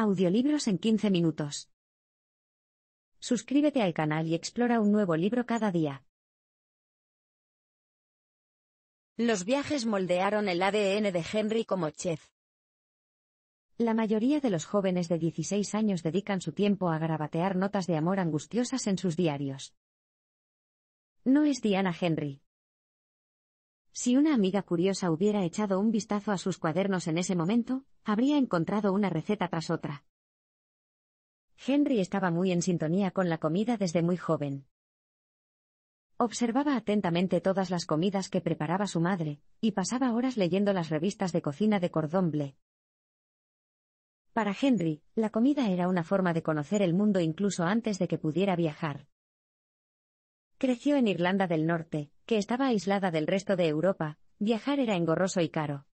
Audiolibros en 15 minutos. Suscríbete al canal y explora un nuevo libro cada día. Los viajes moldearon el ADN de Henry como chef. La mayoría de los jóvenes de 16 años dedican su tiempo a garabatear notas de amor angustiosas en sus diarios. No es Diana Henry, si una amiga curiosa hubiera echado un vistazo a sus cuadernos en ese momento, habría encontrado una receta tras otra. Henry estaba muy en sintonía con la comida desde muy joven. Observaba atentamente todas las comidas que preparaba su madre, y pasaba horas leyendo las revistas de cocina de cordomble. Para Henry, la comida era una forma de conocer el mundo incluso antes de que pudiera viajar. Creció en Irlanda del Norte, que estaba aislada del resto de Europa, viajar era engorroso y caro.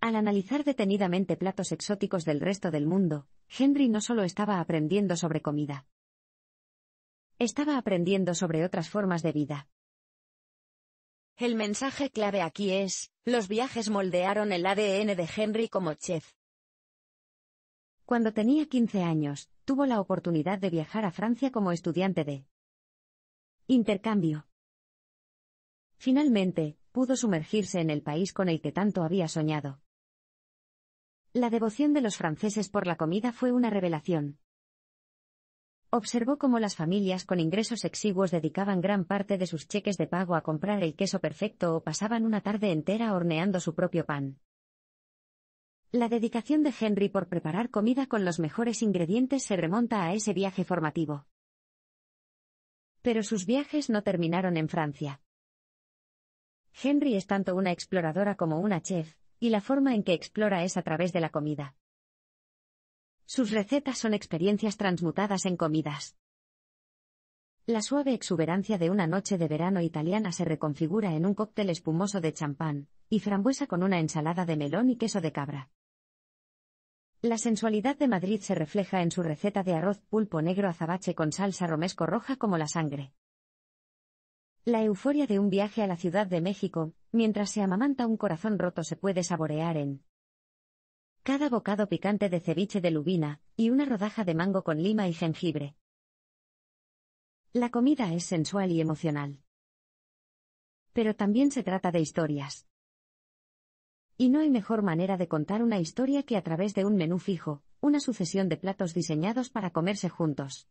Al analizar detenidamente platos exóticos del resto del mundo, Henry no solo estaba aprendiendo sobre comida. Estaba aprendiendo sobre otras formas de vida. El mensaje clave aquí es, los viajes moldearon el ADN de Henry como chef. Cuando tenía 15 años, tuvo la oportunidad de viajar a Francia como estudiante de intercambio. Finalmente, pudo sumergirse en el país con el que tanto había soñado. La devoción de los franceses por la comida fue una revelación. Observó cómo las familias con ingresos exiguos dedicaban gran parte de sus cheques de pago a comprar el queso perfecto o pasaban una tarde entera horneando su propio pan. La dedicación de Henry por preparar comida con los mejores ingredientes se remonta a ese viaje formativo. Pero sus viajes no terminaron en Francia. Henry es tanto una exploradora como una chef, y la forma en que explora es a través de la comida. Sus recetas son experiencias transmutadas en comidas. La suave exuberancia de una noche de verano italiana se reconfigura en un cóctel espumoso de champán, y frambuesa con una ensalada de melón y queso de cabra. La sensualidad de Madrid se refleja en su receta de arroz pulpo negro azabache con salsa romesco roja como la sangre. La euforia de un viaje a la Ciudad de México, mientras se amamanta un corazón roto se puede saborear en cada bocado picante de ceviche de lubina, y una rodaja de mango con lima y jengibre. La comida es sensual y emocional. Pero también se trata de historias. Y no hay mejor manera de contar una historia que a través de un menú fijo, una sucesión de platos diseñados para comerse juntos.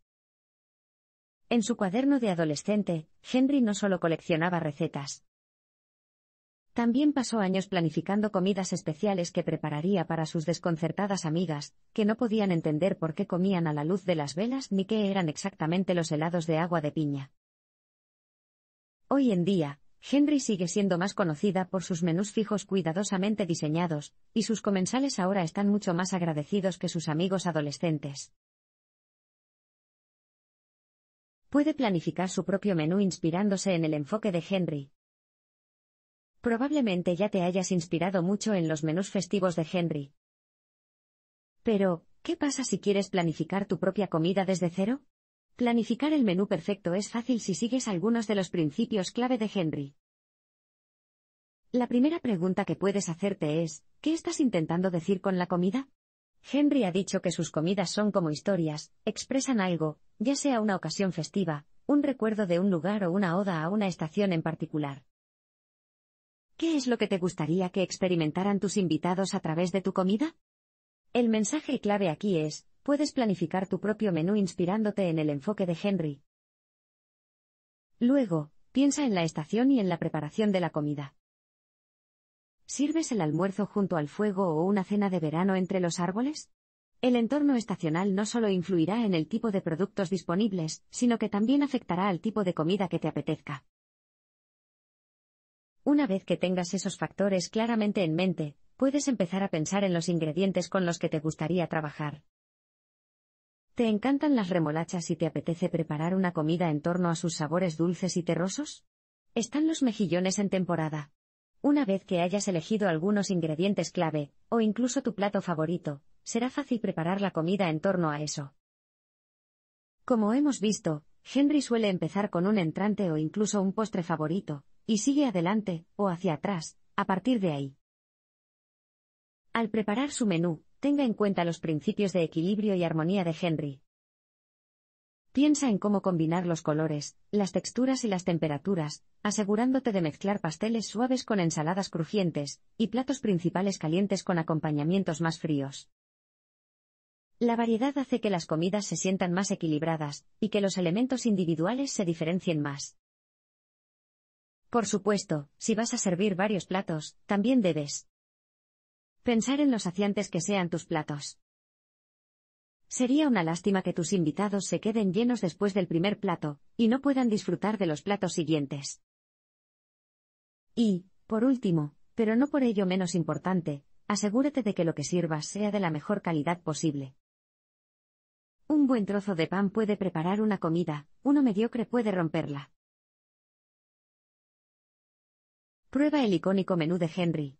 En su cuaderno de adolescente, Henry no solo coleccionaba recetas. También pasó años planificando comidas especiales que prepararía para sus desconcertadas amigas, que no podían entender por qué comían a la luz de las velas ni qué eran exactamente los helados de agua de piña. Hoy en día, Henry sigue siendo más conocida por sus menús fijos cuidadosamente diseñados, y sus comensales ahora están mucho más agradecidos que sus amigos adolescentes puede planificar su propio menú inspirándose en el enfoque de Henry. Probablemente ya te hayas inspirado mucho en los menús festivos de Henry. Pero, ¿qué pasa si quieres planificar tu propia comida desde cero? Planificar el menú perfecto es fácil si sigues algunos de los principios clave de Henry. La primera pregunta que puedes hacerte es, ¿qué estás intentando decir con la comida? Henry ha dicho que sus comidas son como historias, expresan algo, ya sea una ocasión festiva, un recuerdo de un lugar o una oda a una estación en particular. ¿Qué es lo que te gustaría que experimentaran tus invitados a través de tu comida? El mensaje clave aquí es, puedes planificar tu propio menú inspirándote en el enfoque de Henry. Luego, piensa en la estación y en la preparación de la comida. ¿Sirves el almuerzo junto al fuego o una cena de verano entre los árboles? El entorno estacional no solo influirá en el tipo de productos disponibles, sino que también afectará al tipo de comida que te apetezca. Una vez que tengas esos factores claramente en mente, puedes empezar a pensar en los ingredientes con los que te gustaría trabajar. ¿Te encantan las remolachas y te apetece preparar una comida en torno a sus sabores dulces y terrosos? Están los mejillones en temporada. Una vez que hayas elegido algunos ingredientes clave, o incluso tu plato favorito, será fácil preparar la comida en torno a eso. Como hemos visto, Henry suele empezar con un entrante o incluso un postre favorito, y sigue adelante, o hacia atrás, a partir de ahí. Al preparar su menú, tenga en cuenta los principios de equilibrio y armonía de Henry. Piensa en cómo combinar los colores, las texturas y las temperaturas, asegurándote de mezclar pasteles suaves con ensaladas crujientes, y platos principales calientes con acompañamientos más fríos. La variedad hace que las comidas se sientan más equilibradas, y que los elementos individuales se diferencien más. Por supuesto, si vas a servir varios platos, también debes pensar en los saciantes que sean tus platos. Sería una lástima que tus invitados se queden llenos después del primer plato, y no puedan disfrutar de los platos siguientes. Y, por último, pero no por ello menos importante, asegúrate de que lo que sirvas sea de la mejor calidad posible. Un buen trozo de pan puede preparar una comida, uno mediocre puede romperla. Prueba el icónico menú de Henry.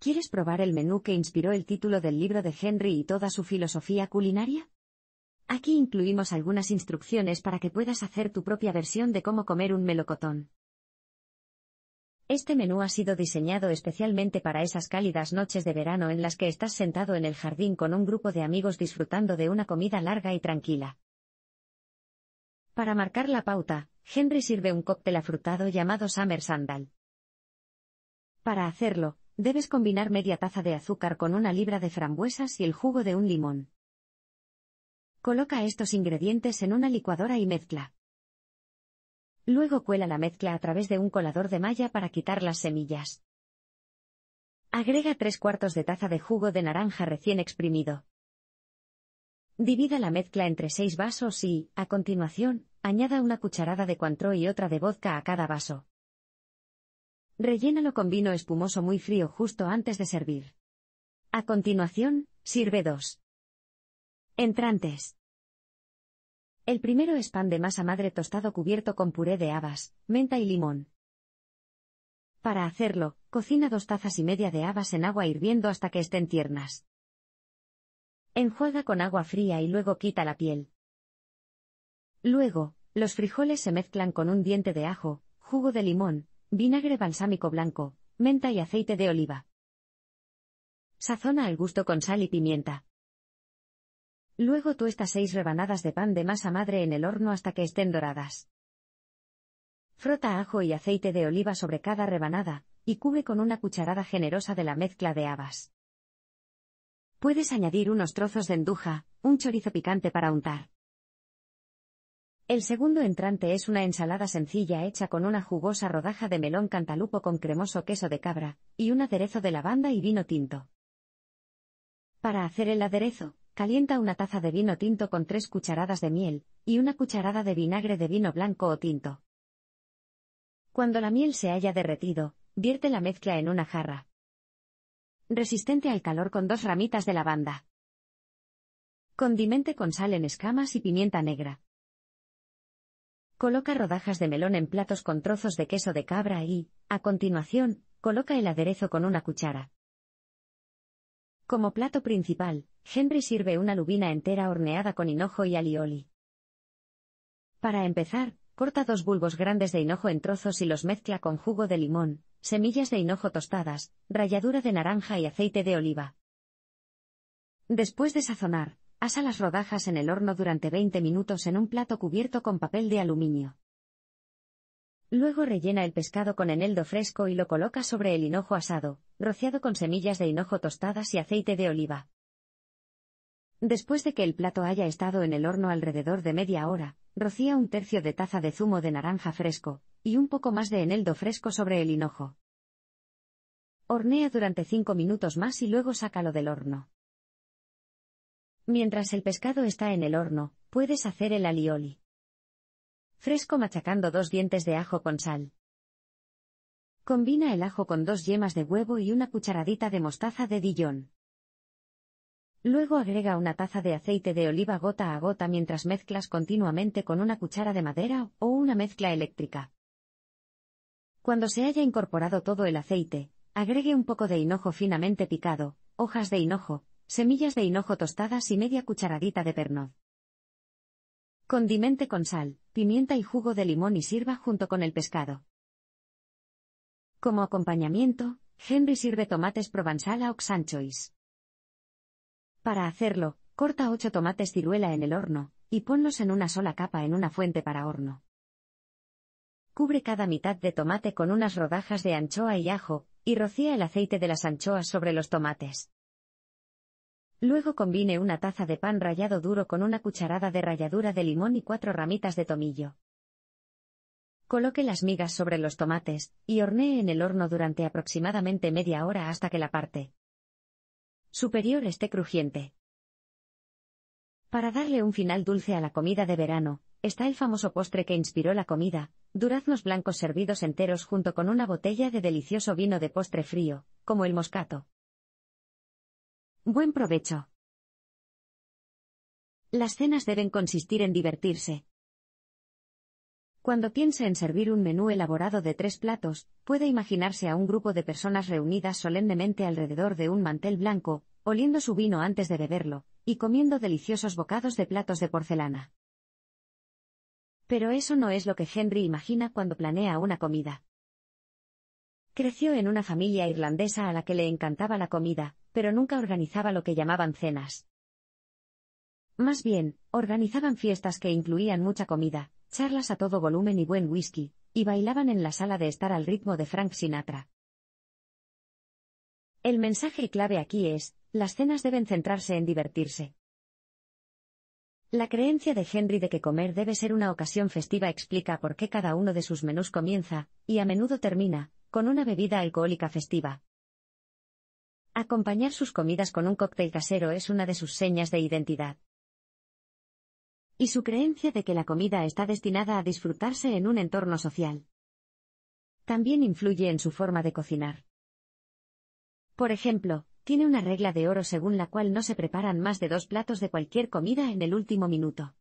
¿Quieres probar el menú que inspiró el título del libro de Henry y toda su filosofía culinaria? Aquí incluimos algunas instrucciones para que puedas hacer tu propia versión de cómo comer un melocotón. Este menú ha sido diseñado especialmente para esas cálidas noches de verano en las que estás sentado en el jardín con un grupo de amigos disfrutando de una comida larga y tranquila. Para marcar la pauta, Henry sirve un cóctel afrutado llamado Summer Sandal. Para hacerlo, debes combinar media taza de azúcar con una libra de frambuesas y el jugo de un limón. Coloca estos ingredientes en una licuadora y mezcla. Luego cuela la mezcla a través de un colador de malla para quitar las semillas. Agrega tres cuartos de taza de jugo de naranja recién exprimido. Divida la mezcla entre 6 vasos y, a continuación, añada una cucharada de cuantro y otra de vodka a cada vaso. Rellénalo con vino espumoso muy frío justo antes de servir. A continuación, sirve dos. Entrantes. El primero es pan de masa madre tostado cubierto con puré de habas, menta y limón. Para hacerlo, cocina dos tazas y media de habas en agua hirviendo hasta que estén tiernas. Enjuaga con agua fría y luego quita la piel. Luego, los frijoles se mezclan con un diente de ajo, jugo de limón, vinagre balsámico blanco, menta y aceite de oliva. Sazona al gusto con sal y pimienta. Luego tuesta seis rebanadas de pan de masa madre en el horno hasta que estén doradas. Frota ajo y aceite de oliva sobre cada rebanada, y cubre con una cucharada generosa de la mezcla de habas. Puedes añadir unos trozos de enduja, un chorizo picante para untar. El segundo entrante es una ensalada sencilla hecha con una jugosa rodaja de melón cantalupo con cremoso queso de cabra, y un aderezo de lavanda y vino tinto. Para hacer el aderezo, Calienta una taza de vino tinto con tres cucharadas de miel, y una cucharada de vinagre de vino blanco o tinto. Cuando la miel se haya derretido, vierte la mezcla en una jarra. Resistente al calor con dos ramitas de lavanda. Condimente con sal en escamas y pimienta negra. Coloca rodajas de melón en platos con trozos de queso de cabra y, a continuación, coloca el aderezo con una cuchara. Como plato principal, Henry sirve una lubina entera horneada con hinojo y alioli. Para empezar, corta dos bulbos grandes de hinojo en trozos y los mezcla con jugo de limón, semillas de hinojo tostadas, ralladura de naranja y aceite de oliva. Después de sazonar, asa las rodajas en el horno durante 20 minutos en un plato cubierto con papel de aluminio. Luego rellena el pescado con eneldo fresco y lo coloca sobre el hinojo asado, rociado con semillas de hinojo tostadas y aceite de oliva. Después de que el plato haya estado en el horno alrededor de media hora, rocía un tercio de taza de zumo de naranja fresco, y un poco más de eneldo fresco sobre el hinojo. Hornea durante cinco minutos más y luego sácalo del horno. Mientras el pescado está en el horno, puedes hacer el alioli fresco machacando dos dientes de ajo con sal. Combina el ajo con dos yemas de huevo y una cucharadita de mostaza de Dijon. Luego agrega una taza de aceite de oliva gota a gota mientras mezclas continuamente con una cuchara de madera o una mezcla eléctrica. Cuando se haya incorporado todo el aceite, agregue un poco de hinojo finamente picado, hojas de hinojo, semillas de hinojo tostadas y media cucharadita de pernoz. Condimente con sal, pimienta y jugo de limón y sirva junto con el pescado. Como acompañamiento, Henry sirve tomates provenzal o anchois. Para hacerlo, corta 8 tomates ciruela en el horno, y ponlos en una sola capa en una fuente para horno. Cubre cada mitad de tomate con unas rodajas de anchoa y ajo, y rocía el aceite de las anchoas sobre los tomates. Luego combine una taza de pan rallado duro con una cucharada de ralladura de limón y cuatro ramitas de tomillo. Coloque las migas sobre los tomates y hornee en el horno durante aproximadamente media hora hasta que la parte superior esté crujiente. Para darle un final dulce a la comida de verano, está el famoso postre que inspiró la comida, duraznos blancos servidos enteros junto con una botella de delicioso vino de postre frío, como el moscato. Buen provecho. Las cenas deben consistir en divertirse. Cuando piense en servir un menú elaborado de tres platos, puede imaginarse a un grupo de personas reunidas solemnemente alrededor de un mantel blanco, oliendo su vino antes de beberlo, y comiendo deliciosos bocados de platos de porcelana. Pero eso no es lo que Henry imagina cuando planea una comida. Creció en una familia irlandesa a la que le encantaba la comida, pero nunca organizaba lo que llamaban cenas. Más bien, organizaban fiestas que incluían mucha comida, charlas a todo volumen y buen whisky, y bailaban en la sala de estar al ritmo de Frank Sinatra. El mensaje clave aquí es, las cenas deben centrarse en divertirse. La creencia de Henry de que comer debe ser una ocasión festiva explica por qué cada uno de sus menús comienza, y a menudo termina, con una bebida alcohólica festiva. Acompañar sus comidas con un cóctel casero es una de sus señas de identidad. Y su creencia de que la comida está destinada a disfrutarse en un entorno social. También influye en su forma de cocinar. Por ejemplo, tiene una regla de oro según la cual no se preparan más de dos platos de cualquier comida en el último minuto.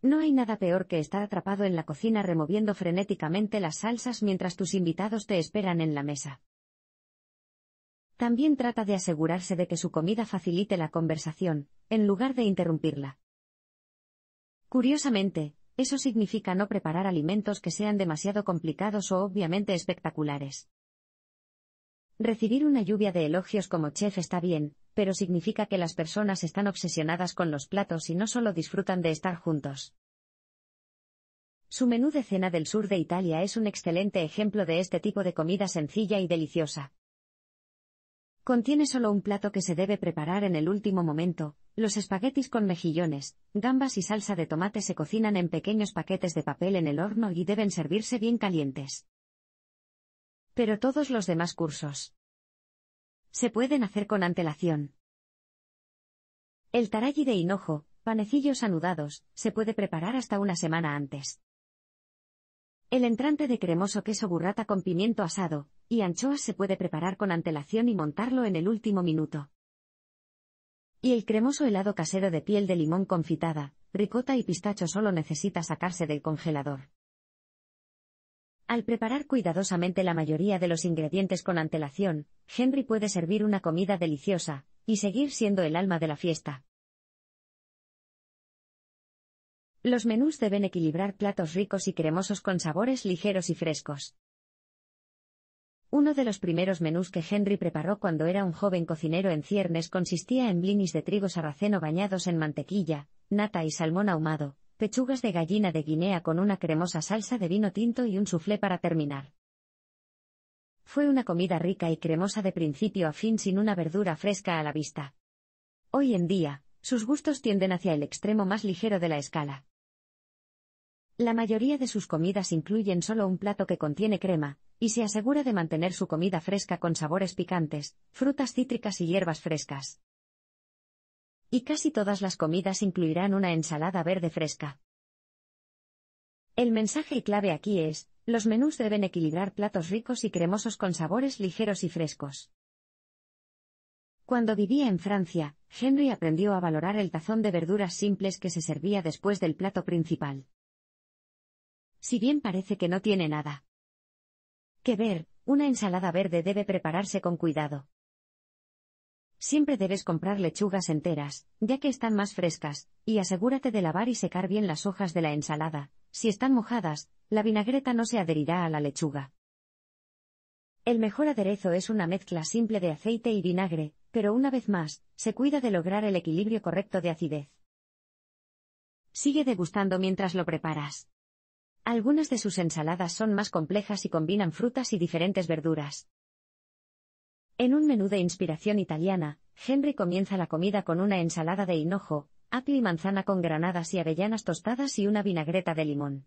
No hay nada peor que estar atrapado en la cocina removiendo frenéticamente las salsas mientras tus invitados te esperan en la mesa. También trata de asegurarse de que su comida facilite la conversación, en lugar de interrumpirla. Curiosamente, eso significa no preparar alimentos que sean demasiado complicados o obviamente espectaculares. Recibir una lluvia de elogios como chef está bien, pero significa que las personas están obsesionadas con los platos y no solo disfrutan de estar juntos. Su menú de cena del sur de Italia es un excelente ejemplo de este tipo de comida sencilla y deliciosa. Contiene solo un plato que se debe preparar en el último momento. Los espaguetis con mejillones, gambas y salsa de tomate se cocinan en pequeños paquetes de papel en el horno y deben servirse bien calientes. Pero todos los demás cursos se pueden hacer con antelación. El taralli de hinojo, panecillos anudados, se puede preparar hasta una semana antes. El entrante de cremoso queso burrata con pimiento asado y anchoas se puede preparar con antelación y montarlo en el último minuto. Y el cremoso helado casero de piel de limón confitada, ricota y pistacho solo necesita sacarse del congelador. Al preparar cuidadosamente la mayoría de los ingredientes con antelación, Henry puede servir una comida deliciosa, y seguir siendo el alma de la fiesta. Los menús deben equilibrar platos ricos y cremosos con sabores ligeros y frescos. Uno de los primeros menús que Henry preparó cuando era un joven cocinero en ciernes consistía en blinis de trigo sarraceno bañados en mantequilla, nata y salmón ahumado, pechugas de gallina de Guinea con una cremosa salsa de vino tinto y un soufflé para terminar. Fue una comida rica y cremosa de principio a fin sin una verdura fresca a la vista. Hoy en día, sus gustos tienden hacia el extremo más ligero de la escala. La mayoría de sus comidas incluyen solo un plato que contiene crema, y se asegura de mantener su comida fresca con sabores picantes, frutas cítricas y hierbas frescas. Y casi todas las comidas incluirán una ensalada verde fresca. El mensaje clave aquí es, los menús deben equilibrar platos ricos y cremosos con sabores ligeros y frescos. Cuando vivía en Francia, Henry aprendió a valorar el tazón de verduras simples que se servía después del plato principal si bien parece que no tiene nada que ver, una ensalada verde debe prepararse con cuidado. Siempre debes comprar lechugas enteras, ya que están más frescas, y asegúrate de lavar y secar bien las hojas de la ensalada. Si están mojadas, la vinagreta no se adherirá a la lechuga. El mejor aderezo es una mezcla simple de aceite y vinagre, pero una vez más, se cuida de lograr el equilibrio correcto de acidez. Sigue degustando mientras lo preparas. Algunas de sus ensaladas son más complejas y combinan frutas y diferentes verduras. En un menú de inspiración italiana, Henry comienza la comida con una ensalada de hinojo, apio y manzana con granadas y avellanas tostadas y una vinagreta de limón.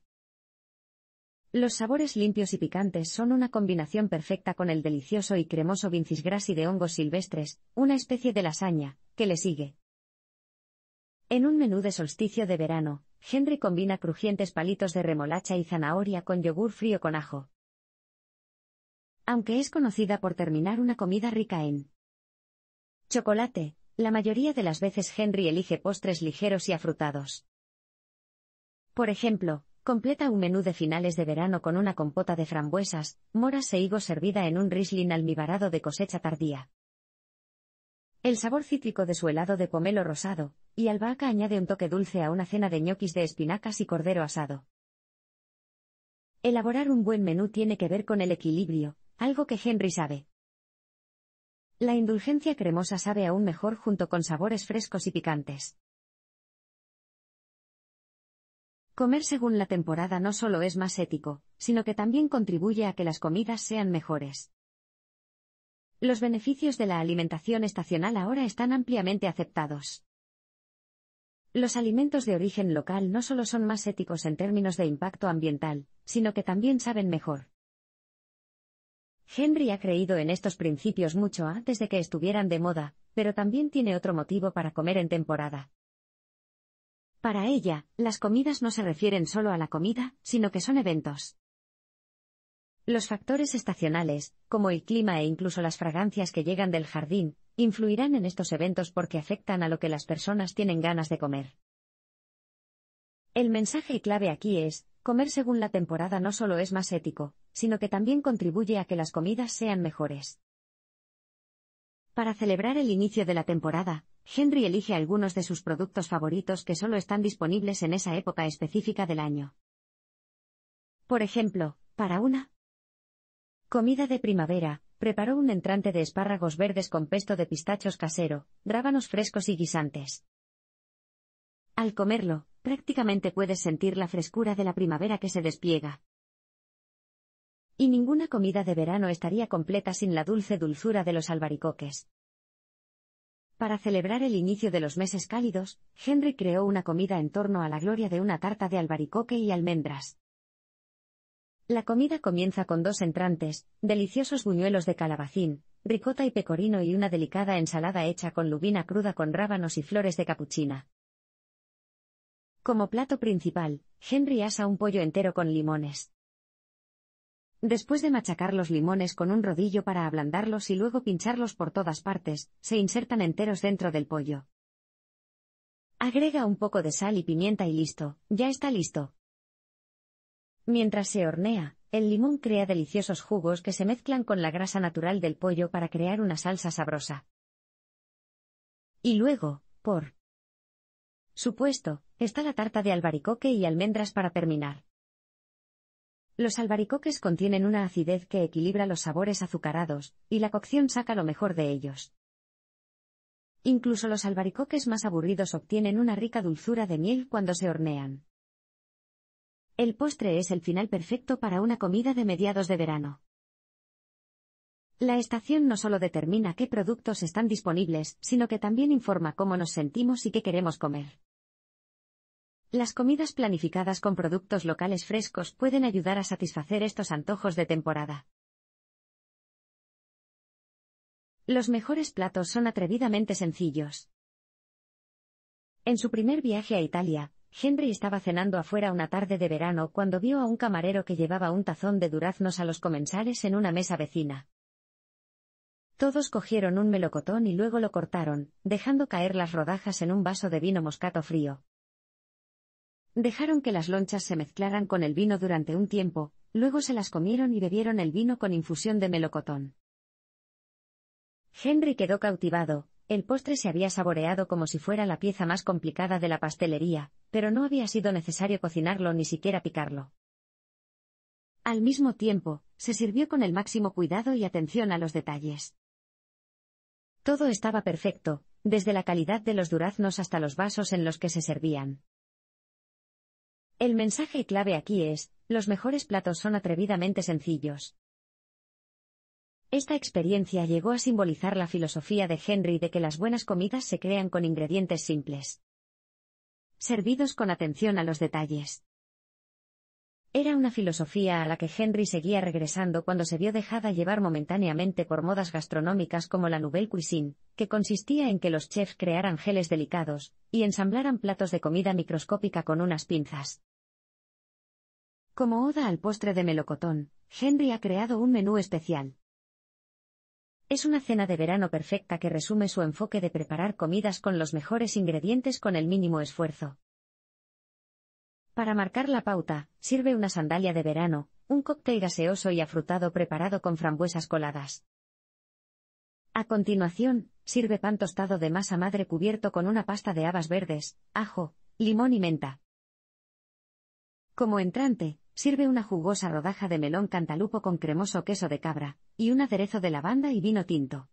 Los sabores limpios y picantes son una combinación perfecta con el delicioso y cremoso vincis grassi de hongos silvestres, una especie de lasaña, que le sigue. En un menú de solsticio de verano, Henry combina crujientes palitos de remolacha y zanahoria con yogur frío con ajo. Aunque es conocida por terminar una comida rica en chocolate, la mayoría de las veces Henry elige postres ligeros y afrutados. Por ejemplo, completa un menú de finales de verano con una compota de frambuesas, moras e higos servida en un Riesling almibarado de cosecha tardía. El sabor cítrico de su helado de pomelo rosado y albahaca añade un toque dulce a una cena de ñoquis de espinacas y cordero asado. Elaborar un buen menú tiene que ver con el equilibrio, algo que Henry sabe. La indulgencia cremosa sabe aún mejor junto con sabores frescos y picantes. Comer según la temporada no solo es más ético, sino que también contribuye a que las comidas sean mejores. Los beneficios de la alimentación estacional ahora están ampliamente aceptados. Los alimentos de origen local no solo son más éticos en términos de impacto ambiental, sino que también saben mejor. Henry ha creído en estos principios mucho antes de que estuvieran de moda, pero también tiene otro motivo para comer en temporada. Para ella, las comidas no se refieren solo a la comida, sino que son eventos. Los factores estacionales, como el clima e incluso las fragancias que llegan del jardín, influirán en estos eventos porque afectan a lo que las personas tienen ganas de comer. El mensaje clave aquí es, comer según la temporada no solo es más ético, sino que también contribuye a que las comidas sean mejores. Para celebrar el inicio de la temporada, Henry elige algunos de sus productos favoritos que solo están disponibles en esa época específica del año. Por ejemplo, para una Comida de primavera. Preparó un entrante de espárragos verdes con pesto de pistachos casero, rábanos frescos y guisantes. Al comerlo, prácticamente puedes sentir la frescura de la primavera que se despliega. Y ninguna comida de verano estaría completa sin la dulce dulzura de los albaricoques. Para celebrar el inicio de los meses cálidos, Henry creó una comida en torno a la gloria de una tarta de albaricoque y almendras. La comida comienza con dos entrantes, deliciosos buñuelos de calabacín, ricota y pecorino y una delicada ensalada hecha con lubina cruda con rábanos y flores de capuchina. Como plato principal, Henry asa un pollo entero con limones. Después de machacar los limones con un rodillo para ablandarlos y luego pincharlos por todas partes, se insertan enteros dentro del pollo. Agrega un poco de sal y pimienta y listo, ya está listo. Mientras se hornea, el limón crea deliciosos jugos que se mezclan con la grasa natural del pollo para crear una salsa sabrosa. Y luego, por supuesto, está la tarta de albaricoque y almendras para terminar. Los albaricoques contienen una acidez que equilibra los sabores azucarados, y la cocción saca lo mejor de ellos. Incluso los albaricoques más aburridos obtienen una rica dulzura de miel cuando se hornean. El postre es el final perfecto para una comida de mediados de verano. La estación no solo determina qué productos están disponibles, sino que también informa cómo nos sentimos y qué queremos comer. Las comidas planificadas con productos locales frescos pueden ayudar a satisfacer estos antojos de temporada. Los mejores platos son atrevidamente sencillos. En su primer viaje a Italia, Henry estaba cenando afuera una tarde de verano cuando vio a un camarero que llevaba un tazón de duraznos a los comensales en una mesa vecina. Todos cogieron un melocotón y luego lo cortaron, dejando caer las rodajas en un vaso de vino moscato frío. Dejaron que las lonchas se mezclaran con el vino durante un tiempo, luego se las comieron y bebieron el vino con infusión de melocotón. Henry quedó cautivado, el postre se había saboreado como si fuera la pieza más complicada de la pastelería, pero no había sido necesario cocinarlo ni siquiera picarlo. Al mismo tiempo, se sirvió con el máximo cuidado y atención a los detalles. Todo estaba perfecto, desde la calidad de los duraznos hasta los vasos en los que se servían. El mensaje clave aquí es, los mejores platos son atrevidamente sencillos. Esta experiencia llegó a simbolizar la filosofía de Henry de que las buenas comidas se crean con ingredientes simples, servidos con atención a los detalles. Era una filosofía a la que Henry seguía regresando cuando se vio dejada llevar momentáneamente por modas gastronómicas como la Nouvelle Cuisine, que consistía en que los chefs crearan geles delicados, y ensamblaran platos de comida microscópica con unas pinzas. Como oda al postre de melocotón, Henry ha creado un menú especial, es una cena de verano perfecta que resume su enfoque de preparar comidas con los mejores ingredientes con el mínimo esfuerzo. Para marcar la pauta, sirve una sandalia de verano, un cóctel gaseoso y afrutado preparado con frambuesas coladas. A continuación, sirve pan tostado de masa madre cubierto con una pasta de habas verdes, ajo, limón y menta. Como entrante, Sirve una jugosa rodaja de melón cantalupo con cremoso queso de cabra, y un aderezo de lavanda y vino tinto.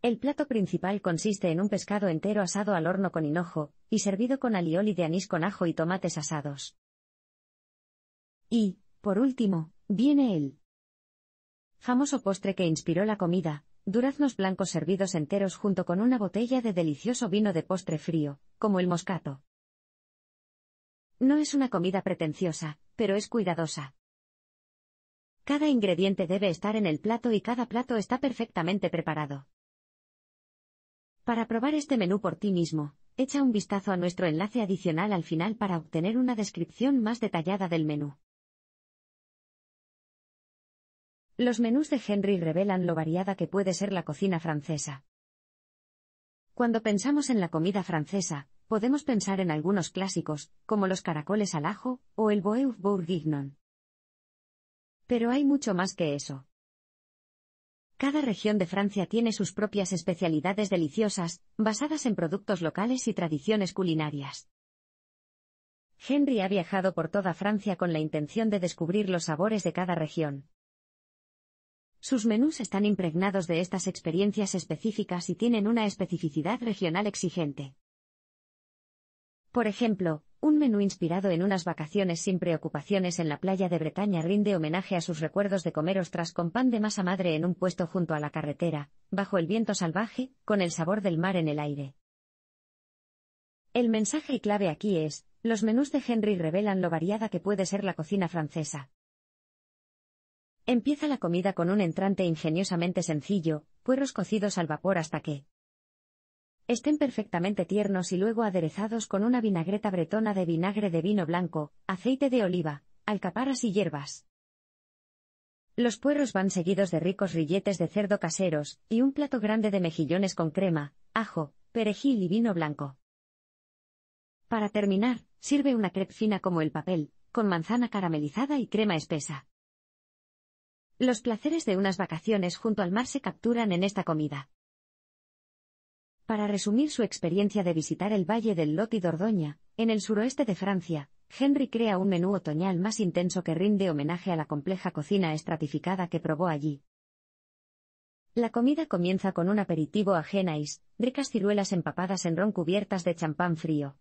El plato principal consiste en un pescado entero asado al horno con hinojo, y servido con alioli de anís con ajo y tomates asados. Y, por último, viene el famoso postre que inspiró la comida, duraznos blancos servidos enteros junto con una botella de delicioso vino de postre frío, como el moscato. No es una comida pretenciosa, pero es cuidadosa. Cada ingrediente debe estar en el plato y cada plato está perfectamente preparado. Para probar este menú por ti mismo, echa un vistazo a nuestro enlace adicional al final para obtener una descripción más detallada del menú. Los menús de Henry revelan lo variada que puede ser la cocina francesa. Cuando pensamos en la comida francesa, podemos pensar en algunos clásicos, como los caracoles al ajo, o el boeuf bourguignon. Pero hay mucho más que eso. Cada región de Francia tiene sus propias especialidades deliciosas, basadas en productos locales y tradiciones culinarias. Henry ha viajado por toda Francia con la intención de descubrir los sabores de cada región. Sus menús están impregnados de estas experiencias específicas y tienen una especificidad regional exigente. Por ejemplo, un menú inspirado en unas vacaciones sin preocupaciones en la playa de Bretaña rinde homenaje a sus recuerdos de comer ostras con pan de masa madre en un puesto junto a la carretera, bajo el viento salvaje, con el sabor del mar en el aire. El mensaje clave aquí es, los menús de Henry revelan lo variada que puede ser la cocina francesa. Empieza la comida con un entrante ingeniosamente sencillo, puerros cocidos al vapor hasta que, Estén perfectamente tiernos y luego aderezados con una vinagreta bretona de vinagre de vino blanco, aceite de oliva, alcaparras y hierbas. Los puerros van seguidos de ricos rilletes de cerdo caseros, y un plato grande de mejillones con crema, ajo, perejil y vino blanco. Para terminar, sirve una crepe fina como el papel, con manzana caramelizada y crema espesa. Los placeres de unas vacaciones junto al mar se capturan en esta comida. Para resumir su experiencia de visitar el Valle del Lot y Dordoña, en el suroeste de Francia, Henry crea un menú otoñal más intenso que rinde homenaje a la compleja cocina estratificada que probó allí. La comida comienza con un aperitivo a ricas ciruelas empapadas en ron cubiertas de champán frío.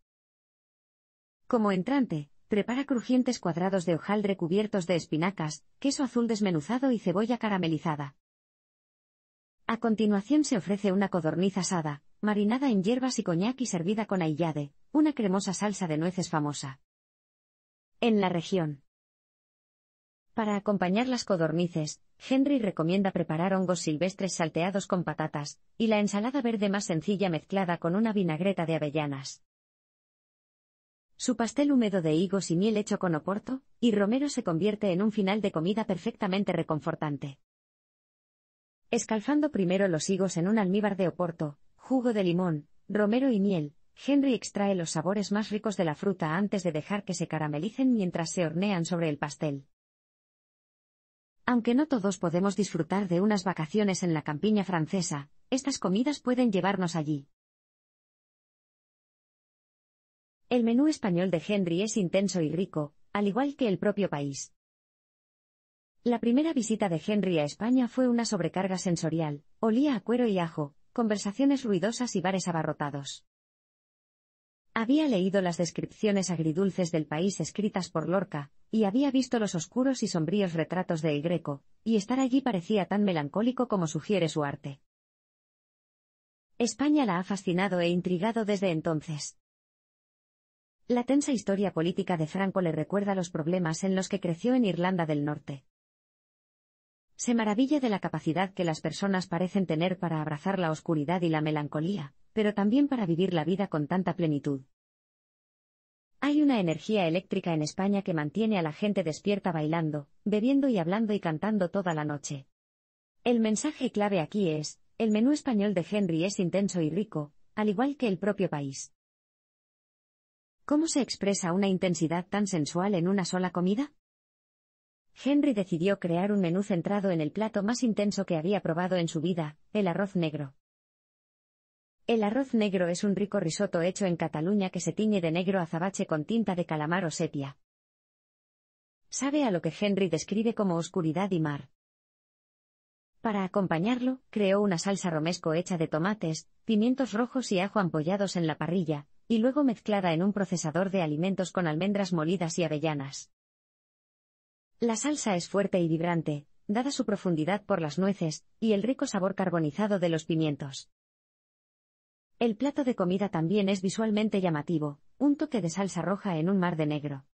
Como entrante, prepara crujientes cuadrados de hojaldre cubiertos de espinacas, queso azul desmenuzado y cebolla caramelizada. A continuación se ofrece una codorniz asada, marinada en hierbas y coñac y servida con aillade, una cremosa salsa de nueces famosa. En la región. Para acompañar las codornices, Henry recomienda preparar hongos silvestres salteados con patatas, y la ensalada verde más sencilla mezclada con una vinagreta de avellanas. Su pastel húmedo de higos y miel hecho con oporto, y romero se convierte en un final de comida perfectamente reconfortante. Escalfando primero los higos en un almíbar de oporto, jugo de limón, romero y miel. Henry extrae los sabores más ricos de la fruta antes de dejar que se caramelicen mientras se hornean sobre el pastel. Aunque no todos podemos disfrutar de unas vacaciones en la campiña francesa, estas comidas pueden llevarnos allí. El menú español de Henry es intenso y rico, al igual que el propio país. La primera visita de Henry a España fue una sobrecarga sensorial, olía a cuero y ajo, conversaciones ruidosas y bares abarrotados. Había leído las descripciones agridulces del país escritas por Lorca, y había visto los oscuros y sombríos retratos de El Greco, y estar allí parecía tan melancólico como sugiere su arte. España la ha fascinado e intrigado desde entonces. La tensa historia política de Franco le recuerda los problemas en los que creció en Irlanda del Norte se maravilla de la capacidad que las personas parecen tener para abrazar la oscuridad y la melancolía, pero también para vivir la vida con tanta plenitud. Hay una energía eléctrica en España que mantiene a la gente despierta bailando, bebiendo y hablando y cantando toda la noche. El mensaje clave aquí es, el menú español de Henry es intenso y rico, al igual que el propio país. ¿Cómo se expresa una intensidad tan sensual en una sola comida? Henry decidió crear un menú centrado en el plato más intenso que había probado en su vida, el arroz negro. El arroz negro es un rico risotto hecho en Cataluña que se tiñe de negro azabache con tinta de calamar o sepia. Sabe a lo que Henry describe como oscuridad y mar. Para acompañarlo, creó una salsa romesco hecha de tomates, pimientos rojos y ajo ampollados en la parrilla, y luego mezclada en un procesador de alimentos con almendras molidas y avellanas. La salsa es fuerte y vibrante, dada su profundidad por las nueces, y el rico sabor carbonizado de los pimientos. El plato de comida también es visualmente llamativo, un toque de salsa roja en un mar de negro.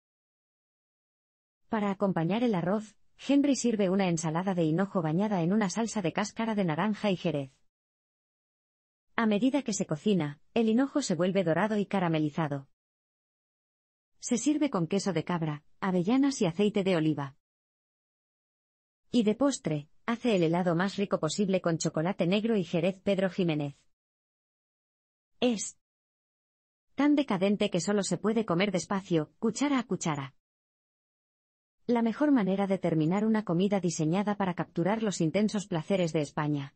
Para acompañar el arroz, Henry sirve una ensalada de hinojo bañada en una salsa de cáscara de naranja y jerez. A medida que se cocina, el hinojo se vuelve dorado y caramelizado. Se sirve con queso de cabra, avellanas y aceite de oliva. Y de postre, hace el helado más rico posible con chocolate negro y jerez Pedro Jiménez. Es tan decadente que solo se puede comer despacio, cuchara a cuchara. La mejor manera de terminar una comida diseñada para capturar los intensos placeres de España.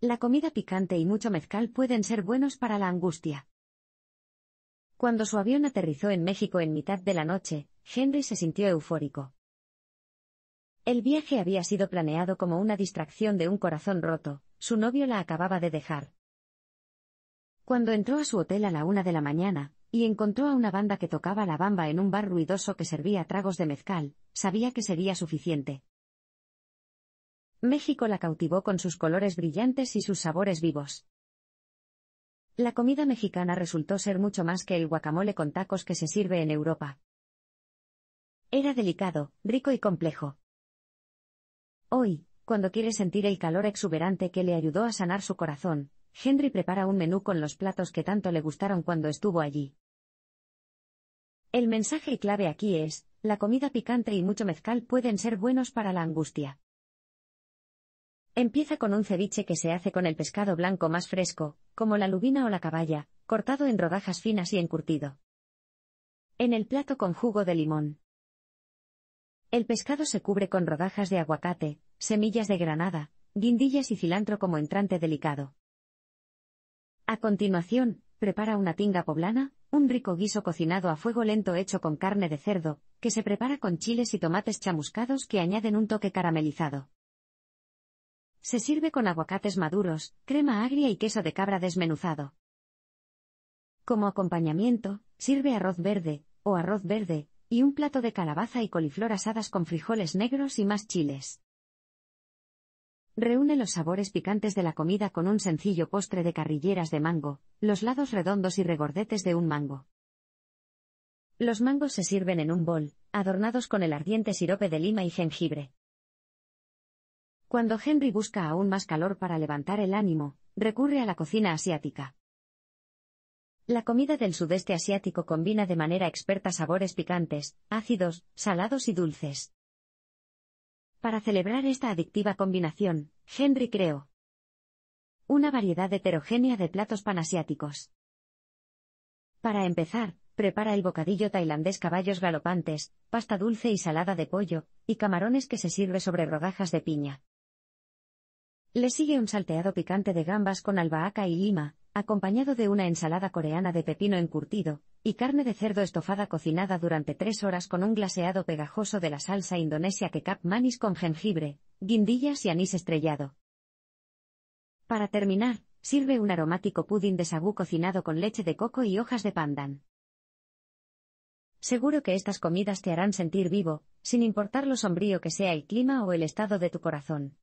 La comida picante y mucho mezcal pueden ser buenos para la angustia. Cuando su avión aterrizó en México en mitad de la noche, Henry se sintió eufórico. El viaje había sido planeado como una distracción de un corazón roto, su novio la acababa de dejar. Cuando entró a su hotel a la una de la mañana, y encontró a una banda que tocaba la bamba en un bar ruidoso que servía tragos de mezcal, sabía que sería suficiente. México la cautivó con sus colores brillantes y sus sabores vivos. La comida mexicana resultó ser mucho más que el guacamole con tacos que se sirve en Europa. Era delicado, rico y complejo. Hoy, cuando quiere sentir el calor exuberante que le ayudó a sanar su corazón, Henry prepara un menú con los platos que tanto le gustaron cuando estuvo allí. El mensaje clave aquí es, la comida picante y mucho mezcal pueden ser buenos para la angustia. Empieza con un ceviche que se hace con el pescado blanco más fresco, como la lubina o la caballa, cortado en rodajas finas y encurtido. En el plato con jugo de limón. El pescado se cubre con rodajas de aguacate, semillas de granada, guindillas y cilantro como entrante delicado. A continuación, prepara una tinga poblana, un rico guiso cocinado a fuego lento hecho con carne de cerdo, que se prepara con chiles y tomates chamuscados que añaden un toque caramelizado. Se sirve con aguacates maduros, crema agria y queso de cabra desmenuzado. Como acompañamiento, sirve arroz verde, o arroz verde, y un plato de calabaza y coliflor asadas con frijoles negros y más chiles. Reúne los sabores picantes de la comida con un sencillo postre de carrilleras de mango, los lados redondos y regordetes de un mango. Los mangos se sirven en un bol, adornados con el ardiente sirope de lima y jengibre. Cuando Henry busca aún más calor para levantar el ánimo, recurre a la cocina asiática. La comida del sudeste asiático combina de manera experta sabores picantes, ácidos, salados y dulces. Para celebrar esta adictiva combinación, Henry creó una variedad heterogénea de platos panasiáticos. Para empezar, prepara el bocadillo tailandés caballos galopantes, pasta dulce y salada de pollo, y camarones que se sirve sobre rodajas de piña. Le sigue un salteado picante de gambas con albahaca y lima, acompañado de una ensalada coreana de pepino encurtido, y carne de cerdo estofada cocinada durante tres horas con un glaseado pegajoso de la salsa indonesia que cap manis con jengibre, guindillas y anís estrellado. Para terminar, sirve un aromático pudín de sagú cocinado con leche de coco y hojas de pandan. Seguro que estas comidas te harán sentir vivo, sin importar lo sombrío que sea el clima o el estado de tu corazón.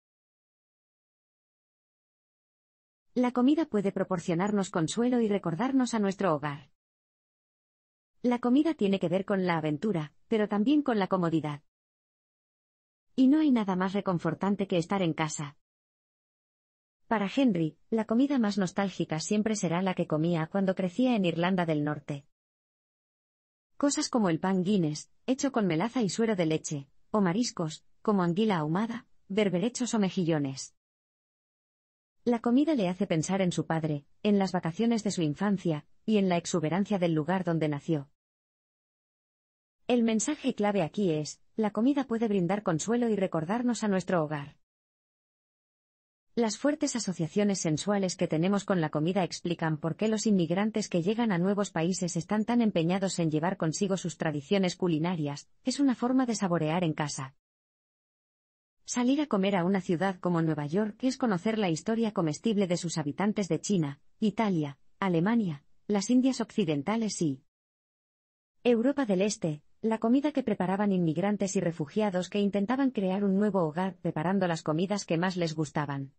La comida puede proporcionarnos consuelo y recordarnos a nuestro hogar. La comida tiene que ver con la aventura, pero también con la comodidad. Y no hay nada más reconfortante que estar en casa. Para Henry, la comida más nostálgica siempre será la que comía cuando crecía en Irlanda del Norte. Cosas como el pan Guinness, hecho con melaza y suero de leche, o mariscos, como anguila ahumada, berberechos o mejillones. La comida le hace pensar en su padre, en las vacaciones de su infancia, y en la exuberancia del lugar donde nació. El mensaje clave aquí es, la comida puede brindar consuelo y recordarnos a nuestro hogar. Las fuertes asociaciones sensuales que tenemos con la comida explican por qué los inmigrantes que llegan a nuevos países están tan empeñados en llevar consigo sus tradiciones culinarias, es una forma de saborear en casa. Salir a comer a una ciudad como Nueva York es conocer la historia comestible de sus habitantes de China, Italia, Alemania, las Indias Occidentales y Europa del Este, la comida que preparaban inmigrantes y refugiados que intentaban crear un nuevo hogar preparando las comidas que más les gustaban.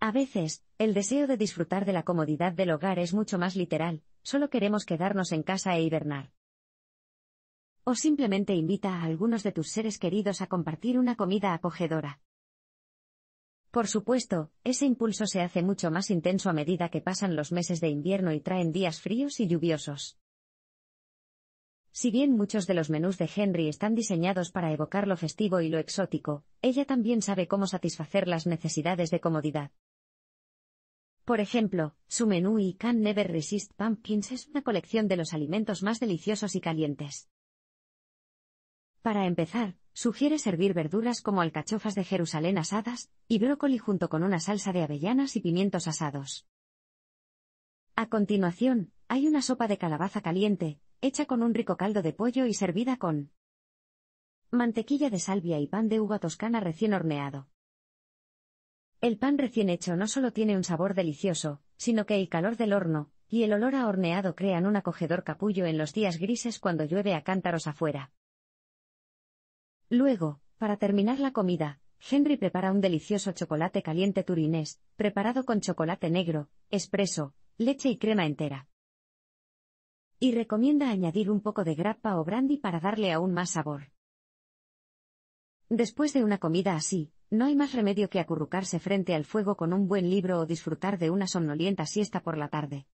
A veces, el deseo de disfrutar de la comodidad del hogar es mucho más literal, solo queremos quedarnos en casa e hibernar o simplemente invita a algunos de tus seres queridos a compartir una comida acogedora. Por supuesto, ese impulso se hace mucho más intenso a medida que pasan los meses de invierno y traen días fríos y lluviosos. Si bien muchos de los menús de Henry están diseñados para evocar lo festivo y lo exótico, ella también sabe cómo satisfacer las necesidades de comodidad. Por ejemplo, su menú y Can Never Resist Pumpkins es una colección de los alimentos más deliciosos y calientes. Para empezar, sugiere servir verduras como alcachofas de Jerusalén asadas, y brócoli junto con una salsa de avellanas y pimientos asados. A continuación, hay una sopa de calabaza caliente, hecha con un rico caldo de pollo y servida con mantequilla de salvia y pan de uva toscana recién horneado. El pan recién hecho no solo tiene un sabor delicioso, sino que el calor del horno y el olor a horneado crean un acogedor capullo en los días grises cuando llueve a cántaros afuera. Luego, para terminar la comida, Henry prepara un delicioso chocolate caliente turinés, preparado con chocolate negro, espresso, leche y crema entera. Y recomienda añadir un poco de grappa o brandy para darle aún más sabor. Después de una comida así, no hay más remedio que acurrucarse frente al fuego con un buen libro o disfrutar de una somnolienta siesta por la tarde.